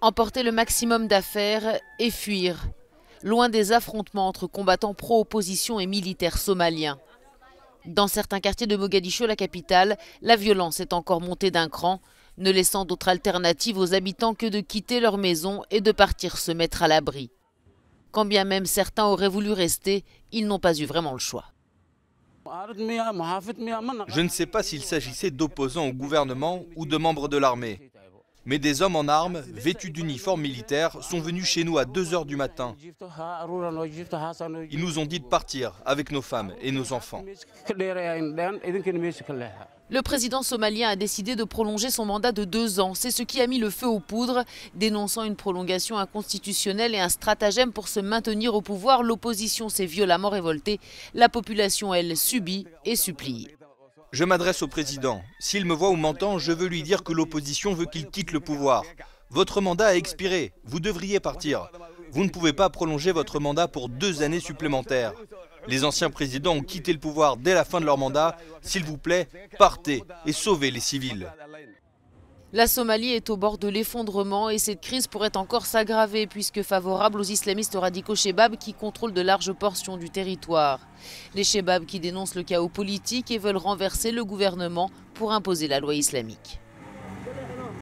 emporter le maximum d'affaires et fuir, loin des affrontements entre combattants pro-opposition et militaires somaliens. Dans certains quartiers de Mogadiscio, la capitale, la violence est encore montée d'un cran, ne laissant d'autre alternative aux habitants que de quitter leur maison et de partir se mettre à l'abri. Quand bien même certains auraient voulu rester, ils n'ont pas eu vraiment le choix. Je ne sais pas s'il s'agissait d'opposants au gouvernement ou de membres de l'armée mais des hommes en armes, vêtus d'uniformes militaires, sont venus chez nous à 2h du matin. Ils nous ont dit de partir avec nos femmes et nos enfants. Le président somalien a décidé de prolonger son mandat de deux ans. C'est ce qui a mis le feu aux poudres, dénonçant une prolongation inconstitutionnelle et un stratagème pour se maintenir au pouvoir. L'opposition s'est violemment révoltée. La population, elle, subit et supplie. Je m'adresse au président. S'il me voit ou m'entend, je veux lui dire que l'opposition veut qu'il quitte le pouvoir. Votre mandat a expiré. Vous devriez partir. Vous ne pouvez pas prolonger votre mandat pour deux années supplémentaires. Les anciens présidents ont quitté le pouvoir dès la fin de leur mandat. S'il vous plaît, partez et sauvez les civils. La Somalie est au bord de l'effondrement et cette crise pourrait encore s'aggraver puisque favorable aux islamistes radicaux Shebab qui contrôlent de larges portions du territoire. Les Shebab qui dénoncent le chaos politique et veulent renverser le gouvernement pour imposer la loi islamique.